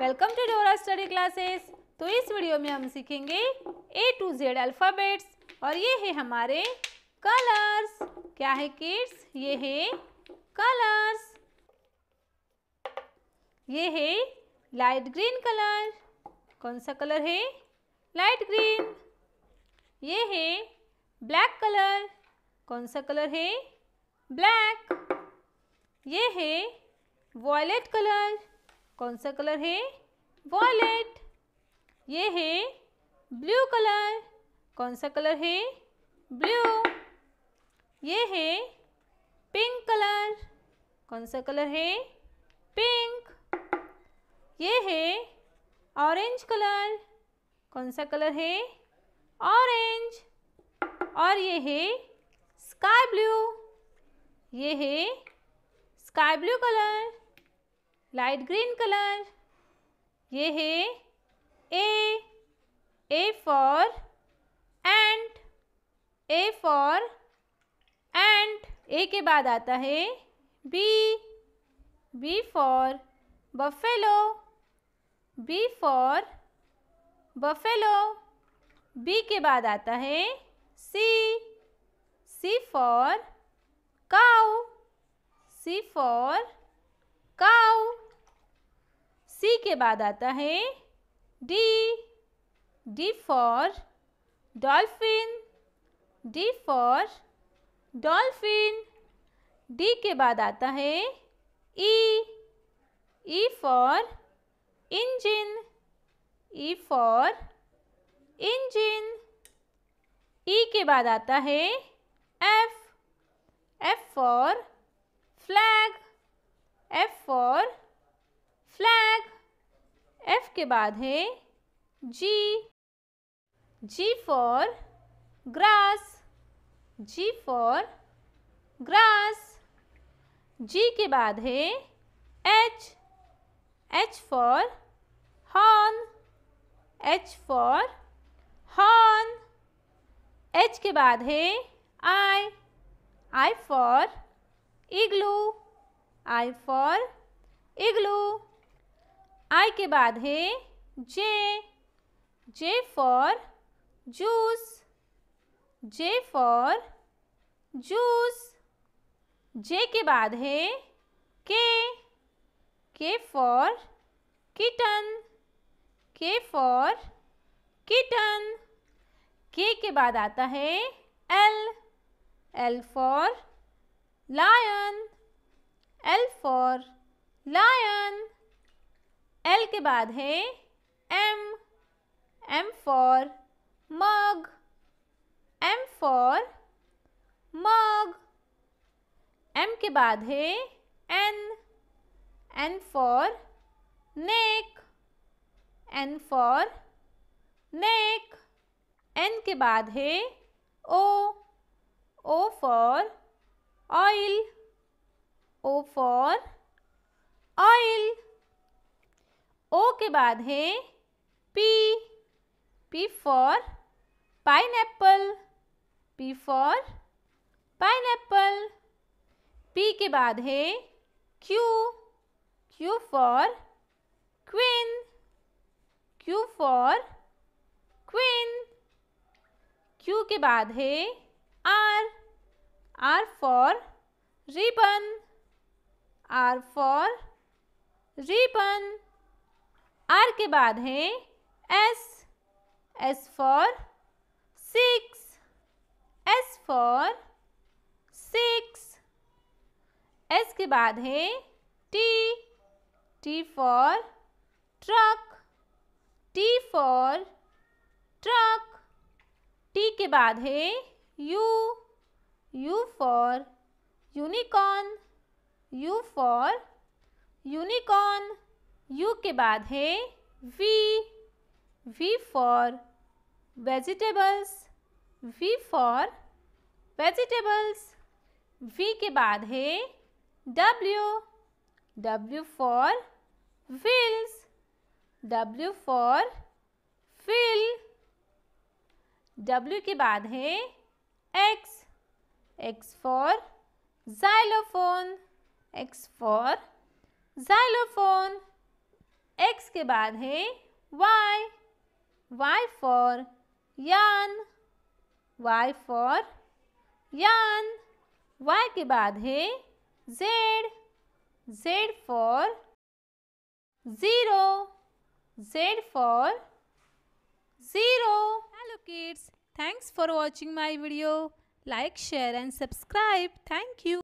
welcome to Dora study classes तो इस video में हम सीखेंगे ए टू जेड अल्फ़ाबेट्स और ये है हमारे कलर्स क्या है किड्स ये है कलर्स ये है लाइट ग्रीन कलर कौन सा कलर है लाइट ग्रीन ये है ब्लैक कलर कौन सा कलर है ब्लैक ये है वॉयलेट कलर कौन सा कलर है वॉलेट ये है ब्लू कलर कौन सा कलर है ब्लू ये है पिंक कलर कौन सा कलर है पिंक ये है ऑरेंज कलर कौन सा कलर है ऑरेंज और ये है स्काई ब्लू ये है sky blue colour light green colour ये है ए A for ant A for एंट ए के बाद आता है B B for buffalo B for buffalo B के बाद आता है C C for cow C for cow C के बाद आता है D D for dolphin D for dolphin D के बाद आता है E E for engine E for engine E के बाद आता है F F for flag F for flag F के बाद है G G for grass G for grass जी के बाद है H H for horn H for horn H के बाद है आई I for igloo I for इग्लू आई के बाद है J J for juice J for juice J के बाद है K K for kitten K for kitten K के बाद आता है L L for lion L for lion L के बाद है M M for mug M for mug M के बाद है N N for neck N for neck N के बाद है O O for oil O for oil O के बाद है P P for pineapple P for pineapple P के बाद है Q Q for queen Q for queen Q के बाद है R R for ribbon R for ribbon R के बाद है S S for six S for six S के बाद है T T for truck T for truck T के बाद है U U for unicorn U for unicorn U के बाद है we we for vegetables V for vegetables V के बाद है W W for wheels W for fill W के बाद है X X for xylophone X for xylophone X के बाद है Y Y for yarn Y for yarn Y के बाद है Z Z for zero Z for zero hello kids thanks for watching my video like share and subscribe thank you